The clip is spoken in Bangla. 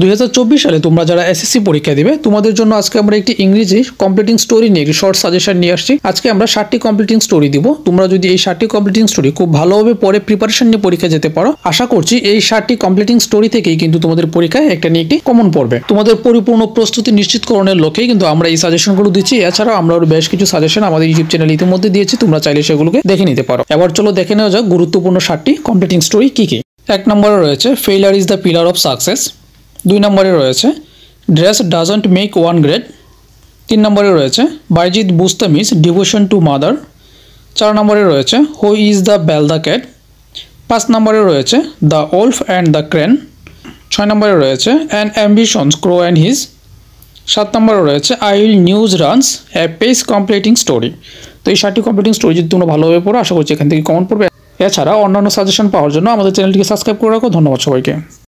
দুই সালে তোমরা যারা এসএসসি পরীক্ষা দেবে তোমাদের জন্য আজকে আমরা একটি ইংরেজি কমপ্লিটিং স্টোরি নিয়ে একটি শর্ট সাজেশন নিয়ে আসছি আজকে আমরা ষাটটি কমপ্লিটিং স্টোরি দিব তোমরা যদি এই ষাটটি কমপ্লিটিং স্টোরি খুব ভালোভাবে পরে প্রিপারেশন নিয়ে পরীক্ষা যেতে পারো আশা করছি এই ষাটটি কমপ্লিটিং স্টোরি থেকেই কিন্তু তোমাদের পরীক্ষায় একটা নিয়ে একটি কমন পড়বে তোমাদের পরিপূর্ণ প্রস্তুতি নিশ্চিতকরণের লক্ষ্যেই কিন্তু আমরা এই সাজেশনগুলো দিচ্ছি এছাড়াও আমরা আরও বেশ কিছু সাজেশন আমাদের ইউটিউব চ্যানেল ইতিমধ্যে দিয়েছি তোমরা চাইলে সেগুলোকে দেখে নিতে পারো এবার চলো দেখে নেওয়া যাক গুরুত্বপূর্ণ ষাটটি কমপ্লিটিং স্টোরি কি কি এক নম্বরে রয়েছে failure is the pillar of success দুই নম্বরে রয়েছে dress doesn't make one grade তিন নম্বরে রয়েছে Bayazid Bostami's devotion to mother চার নম্বরে রয়েছে who is the bell the cat পাঁচ নম্বরে রয়েছে the wolf and the crane ছয় নম্বরে রয়েছে an ambitions crow and his সাত নম্বরে রয়েছে I will news runs a pace completing story তো এই সাতটি কমপ্লিটিং স্টোরি যদি তোমরা ভালোভাবে পড়ো আশা করছি এখান থেকে কমন পড়বে এছাড়া অন্যান্য সাজেশন পাওয়ার জন্য আমাদের চ্যানেলটিকে সাবস্ক্রাইব করে রাখো ধন্যবাদ সবাইকে